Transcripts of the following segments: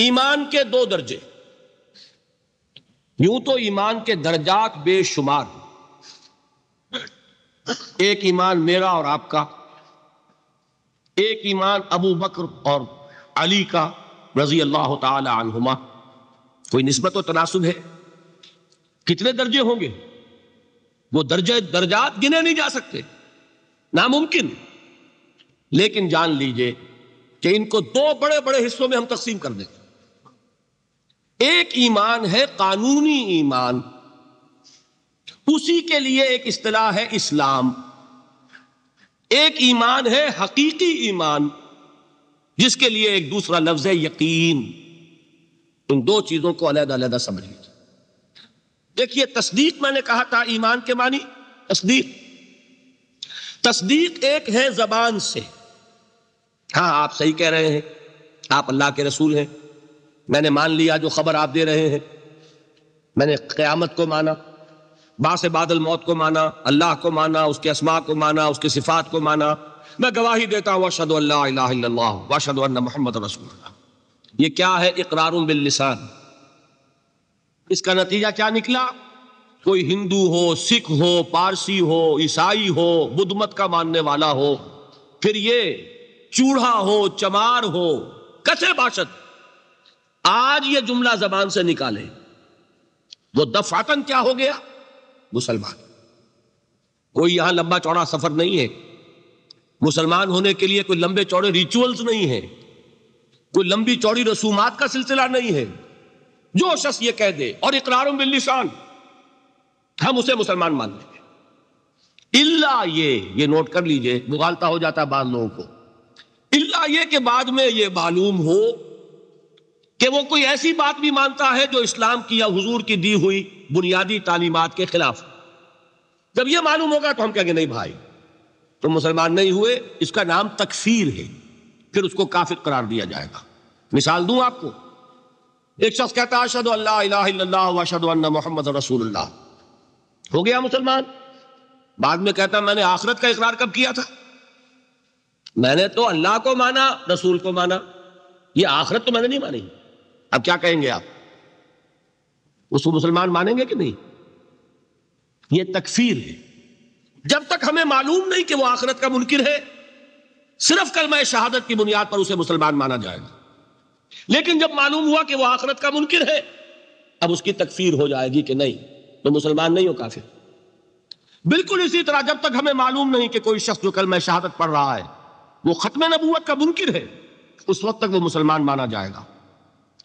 ईमान के दो दर्जे यूं तो ईमान के दर्जात बेशुमार एक ईमान मेरा और आपका एक ईमान अबू बकर और अली का रजी अल्लाह तुमा कोई नस्बत और तनासब है कितने दर्जे होंगे वो दर्जे दर्जात गिने नहीं जा सकते नामुमकिन लेकिन जान लीजिए कि इनको दो बड़े बड़े हिस्सों में हम तकसीम कर देंगे एक ईमान है कानूनी ईमान उसी के लिए एक अतलाह है इस्लाम एक ईमान है हकीकी ईमान जिसके लिए एक दूसरा लफ्ज है यकीन उन दो चीजों को अलग अलग समझ लीजिए देखिए तस्दीक मैंने कहा था ईमान के मानी तस्दीक तस्दीक एक है जबान से हाँ आप सही कह रहे हैं आप अल्लाह के रसूल हैं मैंने मान लिया जो खबर आप दे रहे हैं मैंने क्यामत को माना बास बादल मौत को माना अल्लाह को माना उसके असमा को माना उसके सिफात को माना मैं गवाही देता हूँ वशद वशद मोहम्मद रसूल ये क्या है इकरार बिल्लिसान इसका नतीजा क्या निकला कोई हिंदू हो सिख हो पारसी हो ईसाई हो बुद्ध मत का मानने वाला हो फिर ये चूढ़ा हो चमार हो कसे बाशत आज ये जुमला जबान से निकाले वो दफातन क्या हो गया मुसलमान कोई यहां लंबा चौड़ा सफर नहीं है मुसलमान होने के लिए कोई लंबे चौड़े रिचुअल्स नहीं है कोई लंबी चौड़ी रसूमात का सिलसिला नहीं है जो शख्स ये कह दे और इकरार बिल्लिसान हम उसे मुसलमान मान लेंगे इल्ला ये ये नोट कर लीजिए मुगालता हो जाता है बाद लोगों को इल्ला ये के बाद में ये मालूम हो कि वो कोई ऐसी बात भी मानता है जो इस्लाम की या हुजूर की दी हुई बुनियादी तालीमत के खिलाफ जब ये मालूम होगा तो हम कहेंगे नहीं भाई तुम तो मुसलमान नहीं हुए इसका नाम तकफीर है फिर उसको काफिर करार दिया जाएगा मिसाल दूं आपको एक शख्स कहता है अशद मोहम्मद रसूल हो गया मुसलमान बाद में कहता मैंने आखरत का इकरार कब किया था मैंने तो अल्लाह को माना रसूल को माना ये आखरत तो मैंने नहीं मानी अब क्या कहेंगे आप उसको मुसलमान मानेंगे कि नहीं ये तकफीर है जब तक हमें मालूम नहीं कि वो आखिरत का मुनकिर है सिर्फ कलम शहादत की बुनियाद पर उसे मुसलमान माना जाएगा लेकिन जब मालूम हुआ कि वो आखिरत का मुनकिर है अब उसकी तकफीर हो जाएगी कि नहीं तो मुसलमान नहीं हो काफिर बिल्कुल इसी तरह जब तक हमें मालूम नहीं कि कोई शख्स जो कलमा शहादत पढ़ रहा है वो खत्म नबूत का मुनकिर है उस वक्त तक वो मुसलमान माना जाएगा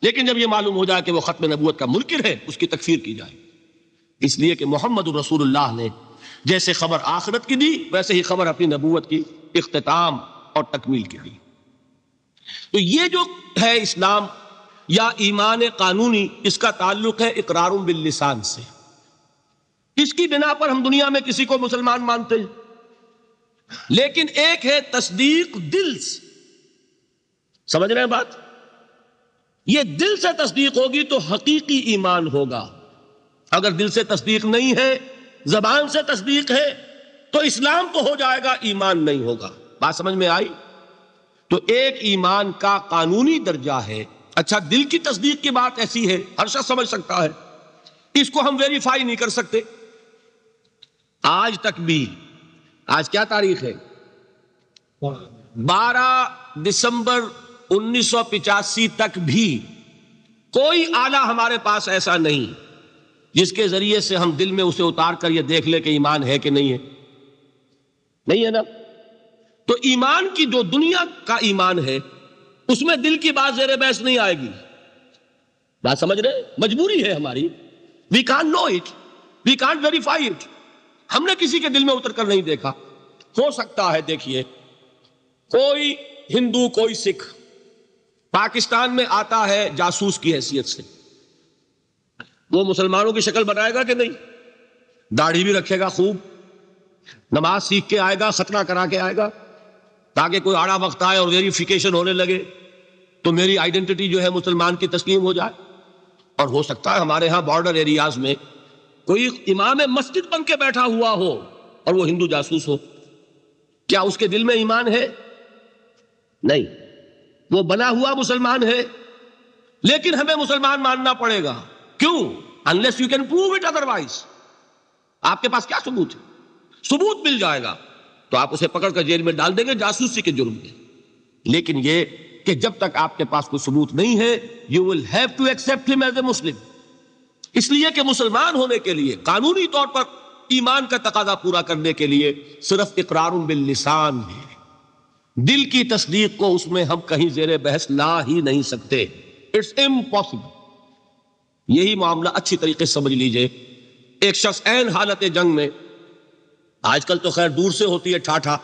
लेकिन जब यह मालूम हो जाए कि वह ख़त्म नबूत का मुनकर है उसकी तकफीर की जाए इसलिए कि मोहम्मद रसूल ने जैसे खबर आखरत की दी वैसे ही खबर अपनी नबूत की इख्ताम और तकमील की दी तो ये जो है इस्लाम या ईमान कानूनी इसका ताल्लुक है इकरार बिल्लिसान से इसकी बिना पर हम दुनिया में किसी को मुसलमान मानते हैं लेकिन एक है तस्दीक दिल से समझ रहे हैं बात यह दिल से तस्दीक होगी तो हकीकी ईमान होगा अगर दिल से तस्दीक नहीं है जबान से तस्दीक है तो इस्लाम तो हो जाएगा ईमान नहीं होगा बात समझ में आई तो एक ईमान का कानूनी दर्जा है अच्छा दिल की तस्दीक की बात ऐसी है हर शख्स समझ सकता है इसको हम वेरीफाई नहीं कर सकते आज तक भी आज क्या तारीख है बारह दिसंबर उन्नीस तक भी कोई आला हमारे पास ऐसा नहीं जिसके जरिए से हम दिल में उसे उतार कर ये देख ले कि ईमान है कि नहीं है नहीं है ना तो ईमान की जो दुनिया का ईमान है उसमें दिल की बात जेर बहस नहीं आएगी बात समझ रहे मजबूरी है हमारी we can know it we can verify it हमने किसी के दिल में उतर कर नहीं देखा हो सकता है देखिए कोई हिंदू कोई सिख पाकिस्तान में आता है जासूस की हैसियत से वो मुसलमानों की शक्ल बनाएगा कि नहीं दाढ़ी भी रखेगा खूब नमाज सीख के आएगा खतना करा के आएगा ताकि कोई आड़ा वक्त आए और वेरिफिकेशन होने लगे तो मेरी आइडेंटिटी जो है मुसलमान की तस्लीम हो जाए और हो सकता है हमारे यहां बॉर्डर एरियाज में कोई इमाम मस्जिद बन के बैठा हुआ हो और वो हिंदू जासूस हो क्या उसके दिल में ईमान है नहीं वो बना हुआ मुसलमान है लेकिन हमें मुसलमान मानना पड़ेगा क्यों unless you can prove it otherwise आपके पास क्या सबूत है सबूत मिल जाएगा तो आप उसे पकड़कर जेल में डाल देंगे जासूसी के जुर्म में लेकिन ये कि जब तक आपके पास कोई सबूत नहीं है you will have to accept him as a Muslim इसलिए कि मुसलमान होने के लिए कानूनी तौर पर ईमान का तकादा पूरा करने के लिए सिर्फ इकरार बिल निशान है दिल की तस्दीक को उसमें हम कहीं जेर बहस ला ही नहीं सकते इट्स इम्पॉसिबल यही मामला अच्छी तरीके से समझ लीजिए एक शख्स एन हालत जंग में आजकल तो खैर दूर से होती है ठाठा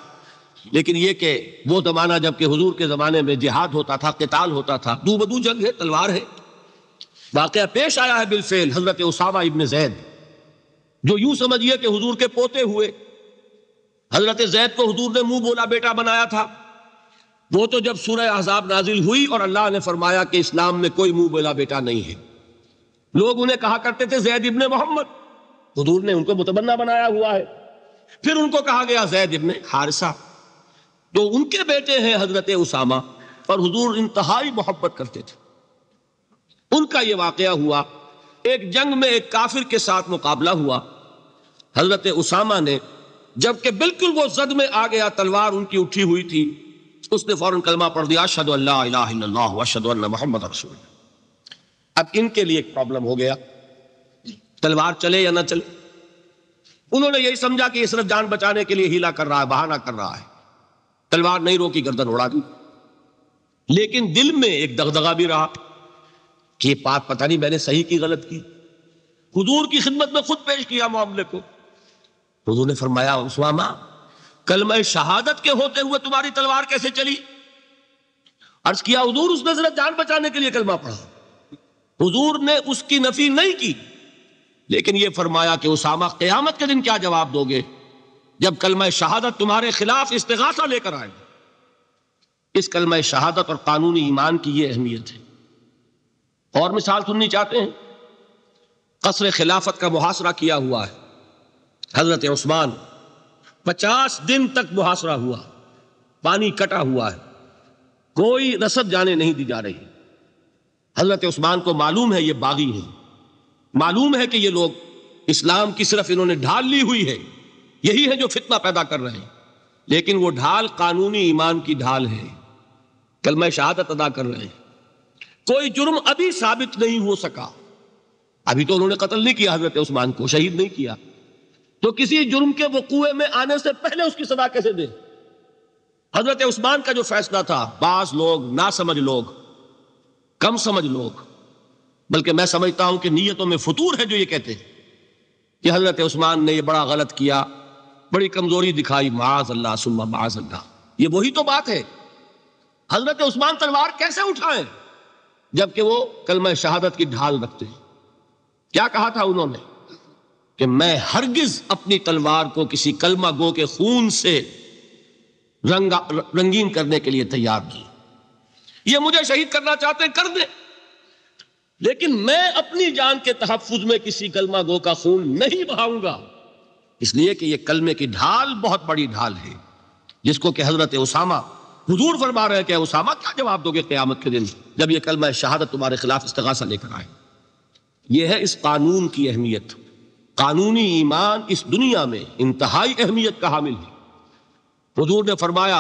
लेकिन ये कि वो जमाना जबकि हुजूर के ज़माने में जिहाद होता था किताल होता था दू बदू जंग है तलवार है वाक़ पेश आया है बिलफेल हज़रत उसामा इबन जैद जो यूं समझिए कि हुजूर के पोते हुए हज़रत जैद को हुजूर ने मुंह बोला बेटा बनाया था वो तो जब सूरह अहजाब नाजिल हुई और अल्लाह ने फरमाया कि इस्लाम में कोई मुंह बोला बेटा नहीं है लोग उन्हें कहा करते थे जैद इबन मोहम्मद हजूर ने उनको मुतबन्ना बनाया हुआ है फिर उनको कहा गया जैद इबन हारसा तो उनके बेटे हैं हजरत उसामा और हजूर इंतहाई मोहब्बत करते थे उनका यह वाक़ हुआ एक जंग में एक काफिर के साथ मुकाबला हुआ हजरत उसामा ने जबकि बिल्कुल वो जद में आ गया तलवार उनकी उठी हुई थी उसने फौरन कलमा पढ़ दिया अशद अशद मोहम्मद रसूल अब इनके लिए एक प्रॉब्लम हो गया तलवार चले या ना चले उन्होंने यही समझा कि ये सिर्फ जान बचाने के लिए हीला कर रहा है बहाना कर रहा है तलवार नहीं रोकी गर्दन उड़ा दी लेकिन दिल में एक दगदगा भी रहा कि ये बात पता नहीं मैंने सही की गलत की हुजूर की खिदमत में खुद पेश किया मामले को तो हुजूर ने फरमाया उस्मा कलम शहादत के होते हुए तुम्हारी तलवार कैसे चली अर्ज किया हजूर उसने जरा जान बचाने के लिए कलमा पढ़ा हजूर ने उसकी नफी नहीं की लेकिन यह फरमाया कि उसामा क्यामत के दिन क्या जवाब दोगे जब कलम शहादत तुम्हारे खिलाफ इस्तगासा लेकर आए इस कलम शहादत और कानूनी ईमान की यह अहमियत है और मिसाल सुननी चाहते हैं कसर खिलाफत का मुहासरा किया हुआ है हजरत उस्मान पचास दिन तक मुहासरा हुआ पानी कटा हुआ है कोई रसद जाने नहीं दी जा रही हजरत उस्मान को मालूम है ये बागी है मालूम है कि ये लोग इस्लाम की सिर्फ इन्होंने ढाल ली हुई है यही है जो फितना पैदा कर रहे हैं लेकिन वो ढाल कानूनी ईमान की ढाल है कल मैं शहादत अदा कर रहे हैं कोई जुर्म अभी साबित नहीं हो सका अभी तो उन्होंने कत्ल नहीं किया हजरत उस्मान को शहीद नहीं किया तो किसी जुर्म के वकूए में आने से पहले उसकी सजा कैसे दे हजरत उस्मान का जो फैसला था बाज लोग ना समझ लोग कम समझ लोग बल्कि मैं समझता हूं कि नीयतों में फतूर है जो ये कहते हैं कि हजरत उस्मान ने यह बड़ा गलत किया बड़ी कमजोरी दिखाई माज अल्लाह सुम्मा माज अल्लाह ये वही तो बात है हजरत उस्मान तलवार कैसे उठाए जबकि वो कलम शहादत की ढाल रखते क्या कहा था उन्होंने कि मैं हरगिज अपनी तलवार को किसी कलमा गो के खून से रंगा रंगीन करने के लिए तैयार नहीं ये मुझे शहीद करना चाहते हैं कर दे लेकिन मैं अपनी जान के तहफ़ में किसी कलमा गो का खून नहीं बहाऊंगा इसलिए कि यह कलमे की ढाल बहुत बड़ी ढाल है जिसको कि हजरत उसामा हुजूर फरमा रहे कि उसामा क्या जवाब दोगे क्यामत के दिन जब यह कलमा शहादत तुम्हारे खिलाफ इस्तगासा लेकर आए यह है इस कानून की अहमियत कानूनी ईमान इस दुनिया में इंतहाई अहमियत का हामिल है हजूर ने फरमाया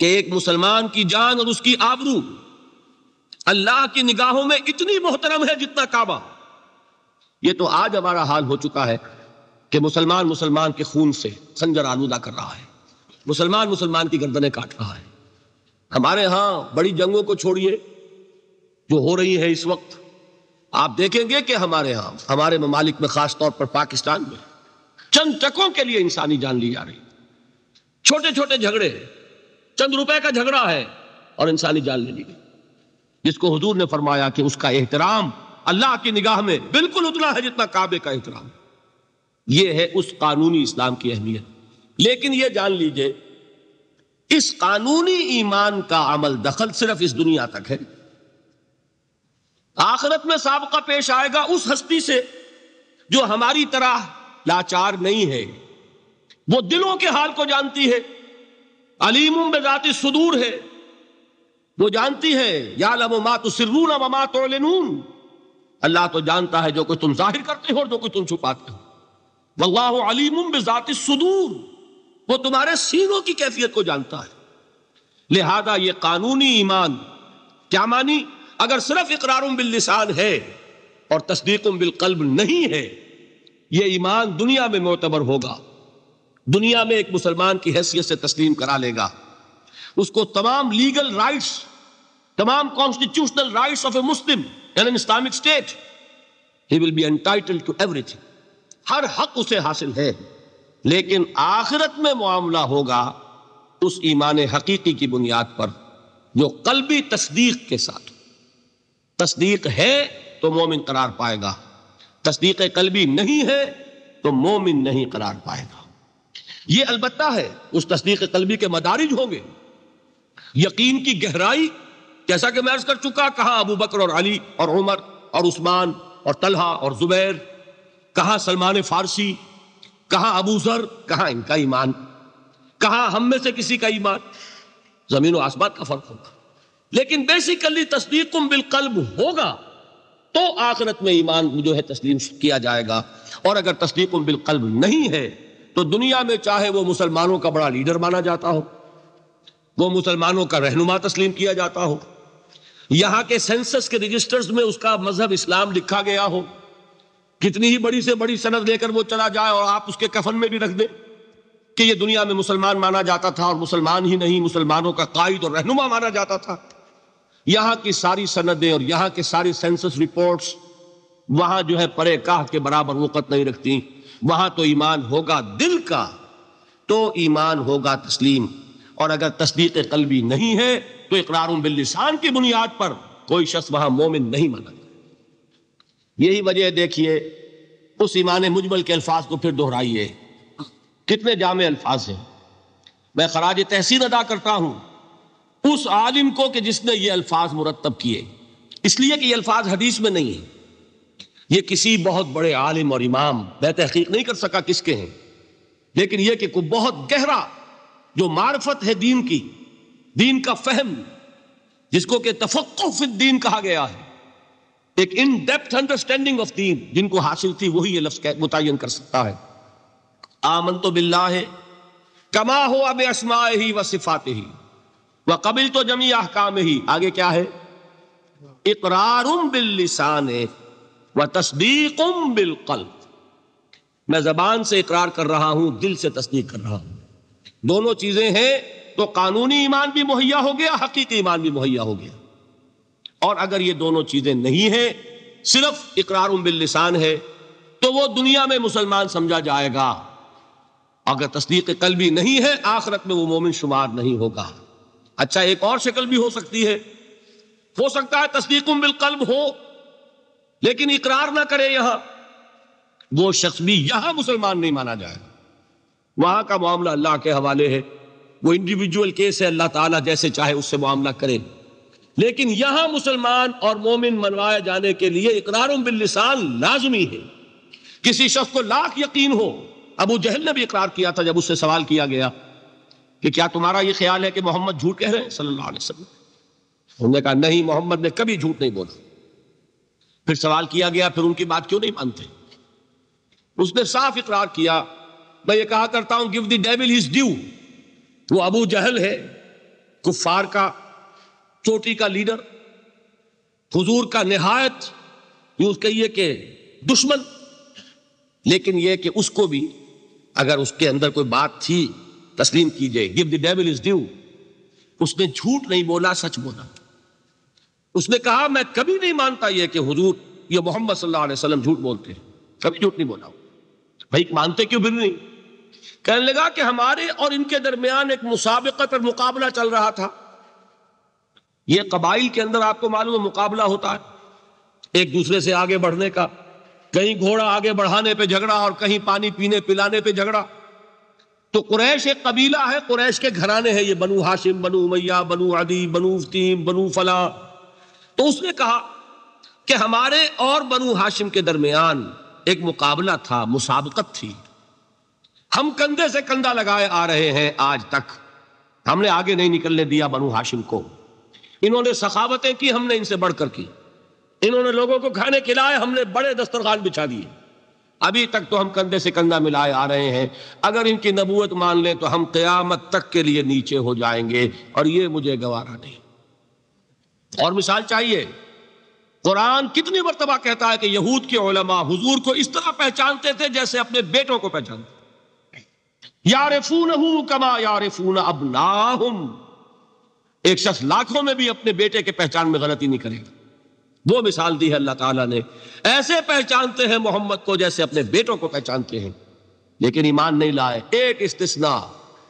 कि एक मुसलमान की जान और उसकी आबरू अल्लाह की निगाहों में इतनी मोहतरम है जितना काबा ये तो आज हमारा हाल हो चुका है कि मुसलमान मुसलमान के खून से खंजर आलूदा कर रहा है मुसलमान मुसलमान की गर्दनें काट रहा है हमारे यहां बड़ी जंगों को छोड़िए जो हो रही है इस वक्त आप देखेंगे कि हमारे यहां हमारे ममालिक में खासतौर पर पाकिस्तान में चंद टकों के लिए इंसानी जान ली जा रही छोटे छोटे झगड़े चंद रुपए का झगड़ा है और इंसानी जान ले ली गई जिसको हजूर ने फरमाया कि उसका एहतराम अल्लाह की निगाह में बिल्कुल उतना है जितना काबे का एहतराम यह है उस कानूनी इस्लाम की अहमियत लेकिन यह जान लीजिए इस कानूनी ईमान का अमल दखल सिर्फ इस दुनिया तक है आखिरत में सबका पेश आएगा उस हस्ती से जो हमारी तरह लाचार नहीं है वो दिलों के हाल को जानती है अलीम बेजाती सुदूर है वो जानती है या लमा तो सिरून वमा तो अल्लाह तो जानता है जो कुछ तुम जाहिर करते हो और जो कुछ तुम छुपाते हो वल्लाह अलीम बेजाती सुदूर वो तुम्हारे सीनों की कैफियत को जानता है लिहाजा ये कानूनी ईमान क्या मानी अगर सिर्फ इकरार बिल्लिसान है और तस्दीक बिलकल्ब नहीं है यह ईमान दुनिया में मोतबर होगा दुनिया में एक मुसलमान की हैसियत से तस्लीम करा लेगा उसको तमाम लीगल राइट्स तमाम constitutional rights of a Muslim an an Islamic state he will be entitle to everything हर हक उसे हासिल है लेकिन आखिरत में मामला होगा उस ईमान हकीकी की बुनियाद पर जो कल्बी तस्दीक के साथ तस्दीक है तो मोमिन करार पाएगा तस्दीक कलबी नहीं है तो मोमिन नहीं करार पाएगा यह अलबत्ता है उस तस्दीक कलबी के मदारिज होंगे यकीन की गहराई जैसा कि मैं कर चुका कहा अबू बकर और अली और उमर और उस्मान और तलहा और जुबैर कहा सलमान फारसी कहा अबू जर कहा इनका ईमान कहा हम में से किसी का ईमान जमीन और आसमान का फर्क होगा लेकिन बेसिकली तस्दीक बिलकल्ब होगा तो आखिरत में ईमान जो है तस्लीम किया जाएगा और अगर तस्दीक बिलकल्ब नहीं है तो दुनिया में चाहे वो मुसलमानों का बड़ा लीडर माना जाता हो वो मुसलमानों का रहनुमा तस्लीम किया जाता हो यहां के सेंसस के रजिस्टर्स में उसका मजहब इस्लाम लिखा गया हो कितनी ही बड़ी से बड़ी सनद लेकर वो चला जाए और आप उसके कफन में भी रख दें कि ये दुनिया में मुसलमान माना जाता था और मुसलमान ही नहीं मुसलमानों का कायद और रहनुमा माना जाता था यहां की सारी सनदें और यहां के सारी सेंसस रिपोर्ट्स वहां जो है परे काह के बराबर वक़त नहीं रखती वहां तो ईमान होगा दिल का तो ईमान होगा तस्लीम और अगर तस्दीक कलबी नहीं है तो इकरार बिल्लिसान की बुनियाद पर कोई शख्स वहां मोमिन नहीं माना यही वजह देखिए उस ईमान मुजमल के अल्फाज को फिर दोहराइए कितने जाम अल्फाज हैं मैं खराज तहसीन अदा करता हूं उस आलिम को कि जिसने ये अल्फाज मुरतब किए इसलिए कि ये अल्फाज हदीस में नहीं है ये किसी बहुत बड़े आलिम और इमाम मैं तहकीक नहीं कर सका किसके हैं लेकिन यह कि कोई बहुत गहरा जो मार्फत है दीन की दीन का फहम जिसको कि तफक्फ दीन कहा गया है एक इन डेप्थ अंडरस्टैंडिंग ऑफ दीन जिनको हासिल थी वही ये लफ्ज मुतन कर सकता है आमन तो बिल्ला है कमा हो अब असमा ही व सिफात ही व कबिल तो जमी अहकाम ही आगे क्या है इकरार बिल लिसान व उम बिल कल मैं जबान से इकरार कर रहा हूं दिल से तस्दीक कर रहा हूं दोनों चीजें हैं तो कानूनी ईमान भी मुहैया हो गया हकीकी ईमान भी मुहैया हो गया और अगर ये दोनों चीजें नहीं हैं सिर्फ इकरार बिल लिसान है तो वो दुनिया में मुसलमान समझा जाएगा अगर तस्दीक कल भी नहीं है आखिरत में वो मोमिन शुमार नहीं होगा अच्छा एक और शक्ल भी हो सकती है हो सकता है तस्दीक बिलकल्ब हो लेकिन इकरार ना करे यहां वो शख्स भी यहां मुसलमान नहीं माना जाएगा वहां का मामला अल्लाह के हवाले है वो इंडिविजुअल केस है अल्लाह ताला जैसे चाहे उससे मामला करे लेकिन यहां मुसलमान और मोमिन मनवाए जाने के लिए इकरार बिल्लिसान लाजमी है किसी शख्स को लाख यकीन हो अबू जहल ने भी इकरार किया था जब उससे सवाल किया गया कि क्या तुम्हारा ये ख्याल है कि मोहम्मद झूठ कह रहे हैं सल्लल्लाहु अलैहि वसल्लम उन्होंने कहा नहीं मोहम्मद ने कभी झूठ नहीं बोला फिर सवाल किया गया फिर उनकी बात क्यों नहीं मानते उसने साफ इकरार किया मैं ये कहा करता हूं give the devil his due वो अबू जहल है कुफार का चोटी का लीडर हुजूर का नहायत यूज कहिए कि दुश्मन लेकिन यह कि उसको भी अगर उसके अंदर कोई बात थी तस्लीम कीजिए give the devil is due उसने झूठ नहीं बोला सच बोला उसने कहा मैं कभी नहीं मानता यह कि हुजूर ये मोहम्मद सल्लल्लाहु अलैहि वसल्लम झूठ बोलते हैं कभी झूठ नहीं बोला भाई मानते क्यों भी नहीं कहने लगा कि हमारे और इनके दरमियान एक मुसाबकत और मुकाबला चल रहा था यह कबाइल के अंदर आपको मालूम है मुकाबला होता है एक दूसरे से आगे बढ़ने का कहीं घोड़ा आगे बढ़ाने पे झगड़ा और कहीं पानी पीने पिलाने पे झगड़ा तो कुरैश एक कबीला है कुरैश के घराने हैं ये बनू हाशिम बनू मैया बनु अदी बनू फतीम बनु फला तो उसने कहा कि हमारे और बनू हाशिम के दरमियान एक मुकाबला था मुसाबकत थी हम कंधे से कंधा लगाए आ रहे हैं आज तक हमने आगे नहीं निकलने दिया बनु हाशिम को इन्होंने सखावतें की हमने इनसे बढ़कर की इन्होंने लोगों को खाने खिलाए हमने बड़े दस्तरखान बिछा दिए अभी तक तो हम कंधे से कंधा मिलाए आ रहे हैं अगर इनकी नबूत मान लें तो हम कयामत तक के लिए नीचे हो जाएंगे और ये मुझे गवारा नहीं और मिसाल चाहिए कुरान कितनी मरतबा कहता है कि यहूद के ओलमा हुजूर को इस तरह पहचानते थे जैसे अपने बेटों को पहचानते फून हूं कमा फून अब ना एक शख्स लाखों में भी अपने बेटे के पहचान में गलती नहीं करेगा वो मिसाल दी है अल्लाह ताला ने ऐसे पहचानते हैं मोहम्मद को जैसे अपने बेटों को पहचानते हैं लेकिन ईमान नहीं लाए एक इस्तना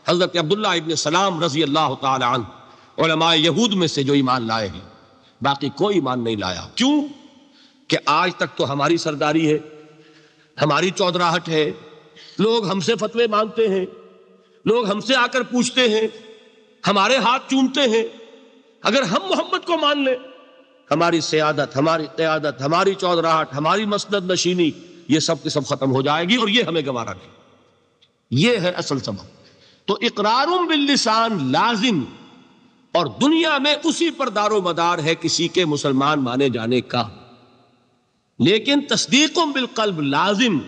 हजरत अब्दुल्ला इबन सलाम रजी अल्लाह तला यहूद में से जो ईमान लाए हैं बाकी कोई ईमान नहीं लाया क्यों कि आज तक तो हमारी सरदारी है हमारी चौधराहट है लोग हमसे फतवे मांगते हैं लोग हमसे आकर पूछते हैं हमारे हाथ चूमते हैं अगर हम मोहम्मद को मान लें हमारी सियादत हमारी क्यादत हमारी चौधराहट हमारी मसनत नशीनी ये सब की सब खत्म हो जाएगी और ये हमें गवारा नहीं ये है असल सबक तो इकरार बिल्लिसान लाजिम और दुनिया में उसी पर दारो मदार है किसी के मुसलमान माने जाने का लेकिन तस्दीक बिलकल्ब लाजिम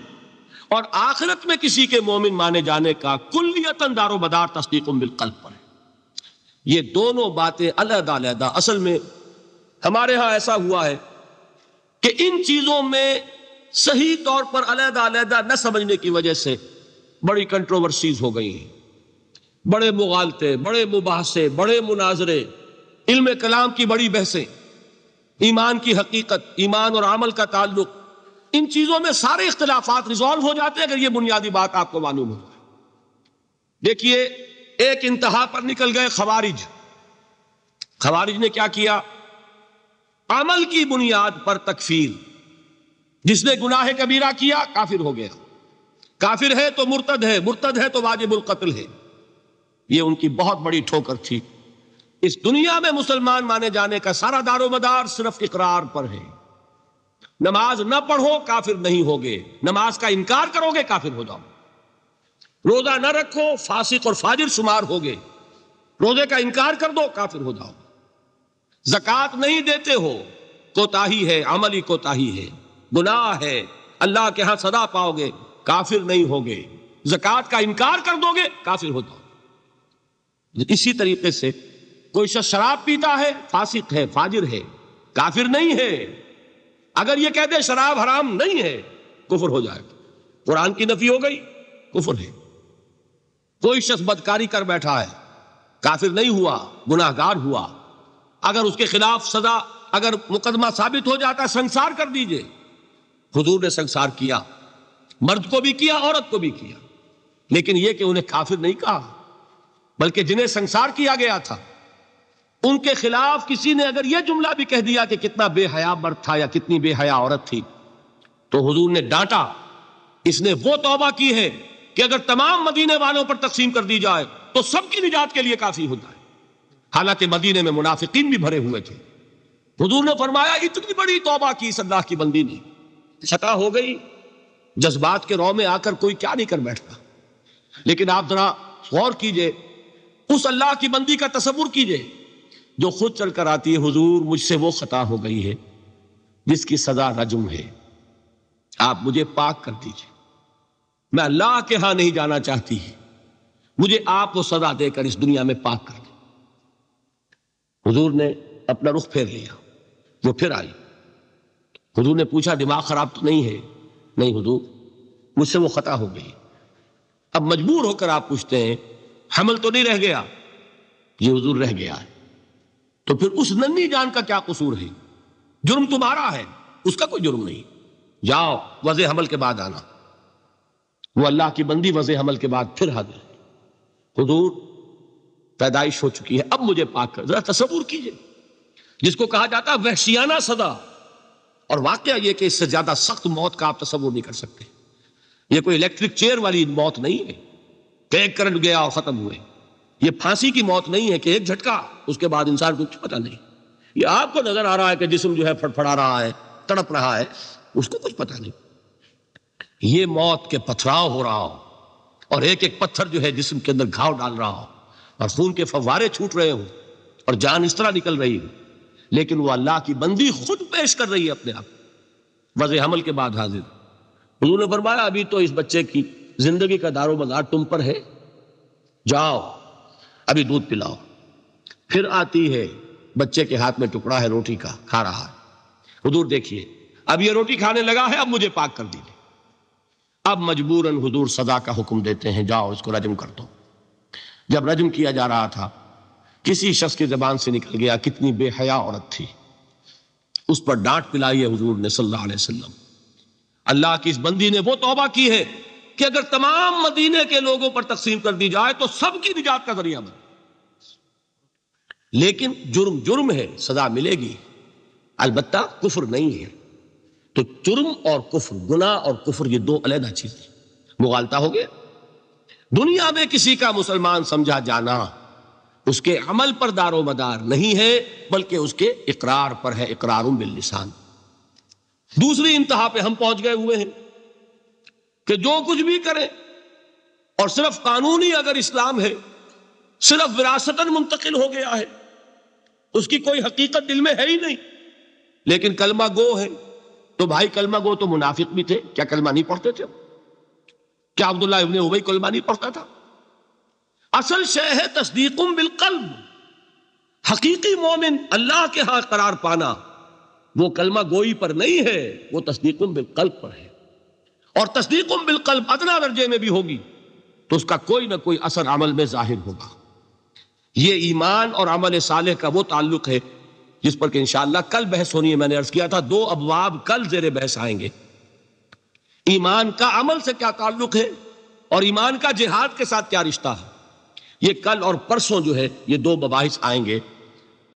और आखिरत में किसी के मोमिन माने जाने का कुलियतन दारो मदार तस्दीक बिलकल्ब पर है ये दोनों बातें अलहदा अलहदा असल में हमारे यहां ऐसा हुआ है कि इन चीजों में सही तौर पर अलहदा अलहदा न समझने की वजह से बड़ी कंट्रोवर्सीज हो गई हैं बड़े मुगालते बड़े मुबासे बड़े मुनाजरे इल्म कलाम की बड़ी बहसें ईमान की हकीकत ईमान और अमल का ताल्लुक इन चीजों में सारे इख्तलाफात रिजॉल्व हो जाते हैं अगर ये बुनियादी बात आपको मालूम हो देखिए एक इंतहा पर निकल गए खवारिज खवारिज ने क्या किया अमल की बुनियाद पर तकफीर जिसने गुनाह कबीरा किया काफिर हो गया काफिर है तो मुर्तद है मुर्तद है तो वाजिबुल कत्ल है ये उनकी बहुत बड़ी ठोकर थी इस दुनिया में मुसलमान माने जाने का सारा दारो मदार सिर्फ इकरार पर है नमाज न पढ़ो काफिर नहीं होगे नमाज का इनकार करोगे काफिर हो जाओ रोजा न रखो फासिक और फाजिर शुमार होगे रोजे का इनकार कर दो काफिर हो जाओ जक़ात नहीं देते हो कोताही है अमली कोताही है गुनाह है अल्लाह के यहां सदा पाओगे काफिर नहीं होगे जक़ात का इनकार कर दोगे काफिर हो जाओ इसी तरीके से कोई शख्स शराब पीता है फासिक है फाजिर है काफिर नहीं है अगर ये कह दे शराब हराम नहीं है कुफर हो जाएगा कुरान की नफी हो गई कुफर है कोई शख्स बदकारी कर बैठा है काफिर नहीं हुआ गुनाहगार हुआ अगर उसके खिलाफ सजा अगर मुकदमा साबित हो जाता है संसार कर दीजिए हुजूर ने संसार किया मर्द को भी किया औरत को भी किया लेकिन यह कि उन्हें काफिर नहीं कहा बल्कि जिन्हें संसार किया गया था उनके खिलाफ किसी ने अगर यह जुमला भी कह दिया कि कितना बेहया मर्द था या कितनी बेहया औरत थी तो हुजूर ने डांटा इसने वो तौबा की है कि अगर तमाम मदीने वालों पर तकसीम कर दी जाए तो सबकी निजात के लिए काफी होता है हालांकि मदीने में मुनाफिकीन भी भरे हुए थे हजूर ने फरमाया इतनी बड़ी तोबा की इस अल्लाह की बंदी ने छटा हो गई जज्बात के रौ में आकर कोई क्या नहीं कर बैठता लेकिन आप जरा गौर कीजिए उस अल्लाह की बंदी का तस्वुर कीजिए जो खुद चल कर आती है हुजूर मुझसे वो खता हो गई है जिसकी सजा रजुम है आप मुझे पाक कर दीजिए मैं अल्लाह के यहां नहीं जाना चाहती मुझे आप वो सजा देकर इस दुनिया में पाक कर हुजूर ने अपना रुख फेर लिया वो फिर आई हुजूर ने पूछा दिमाग खराब तो नहीं है नहीं हुजूर मुझसे वो खता हो गई अब मजबूर होकर आप पूछते हैं हमल तो नहीं रह गया ये हुजूर रह गया है तो फिर उस नन्ही जान का क्या कसूर है जुर्म तुम्हारा है उसका कोई जुर्म नहीं जाओ वजह हमल के बाद आना वो अल्लाह की बंदी वजह हमल के बाद फिर हाजिर हुजूर पैदाइश हो चुकी है अब मुझे पाक कर जरा तस्वूर कीजिए जिसको कहा जाता है वहशियाना सदा और वाक्य यह कि इससे ज्यादा सख्त मौत का आप तस्वूर नहीं कर सकते यह कोई इलेक्ट्रिक चेयर वाली मौत नहीं है कि एक करंट गया और खत्म हुए यह फांसी की मौत नहीं है कि एक झटका उसके बाद इंसान कुछ पता नहीं ये आपको नजर आ रहा है कि जिसम जो है फटफड़ा रहा है तड़प रहा है उसको कुछ पता नहीं ये मौत के पथराव हो रहा हो और एक एक पत्थर जो है जिसम के अंदर घाव डाल रहा हो और खून के फवारे छूट रहे हो और जान इस तरह निकल रही हो लेकिन वो अल्लाह की बंदी खुद पेश कर रही है अपने आप वज हमल के बाद हाजिर उन्होंने फरमाया अभी तो इस बच्चे की जिंदगी का दारो मदार तुम पर है जाओ अभी दूध पिलाओ फिर आती है बच्चे के हाथ में टुकड़ा है रोटी का खा रहा है हुदूर देखिए अब ये रोटी खाने लगा है अब मुझे पाक कर दीजिए अब मजबूरन हजूर सदा का हुक्म देते हैं जाओ इसको रजम कर दो जब रजम किया जा रहा था किसी शख्स की जबान से निकल गया कितनी बेहया औरत थी उस पर डांट पिलाई है हजूर ने सल्लल्लाहु अलैहि वसल्लम अल्लाह की इस बंदी ने वो तोबा की है कि अगर तमाम मदीने के लोगों पर तकसीम कर दी जाए तो सबकी निजात का जरिया बने लेकिन जुर्म जुर्म है सजा मिलेगी अलबत्ता कुफर नहीं है तो जुर्म और कुफर गुना और कुफर ये दो अलहदा चीज मुगालता हो गया दुनिया में किसी का मुसलमान समझा जाना उसके अमल पर दारो मदार नहीं है बल्कि उसके इकरार पर है इकरार निशान दूसरी इंतहा पे हम पहुंच गए हुए हैं कि जो कुछ भी करें और सिर्फ कानूनी अगर इस्लाम है सिर्फ विरासतन मुंतकिल हो गया है उसकी कोई हकीकत दिल में है ही नहीं लेकिन कलमा गो है तो भाई कलमा गो तो मुनाफिक भी थे क्या कलमा नहीं पढ़ते थे क्या अब्दुल्ला इब्ने उबई नहीं पढ़ता था असल शय है तस्दीकुम बिलकल हकीकी मोमिन अल्लाह के हाथ करार पाना वो कलमा गोई पर नहीं है वो तस्दीकुम बिलकल्ब पर है और तस्दीकुम बिलकल अदना दर्जे में भी होगी तो उसका कोई ना कोई असर अमल में जाहिर होगा ये ईमान और अमल साले का वो ताल्लुक है जिस पर कि इंशाला कल बहस होनी है मैंने अर्ज किया था दो अबवाब कल जेर बहस आएंगे ईमान का अमल से क्या ताल्लुक है और ईमान का जिहाद के साथ क्या रिश्ता है ये कल और परसों जो है ये दो बबाहिश आएंगे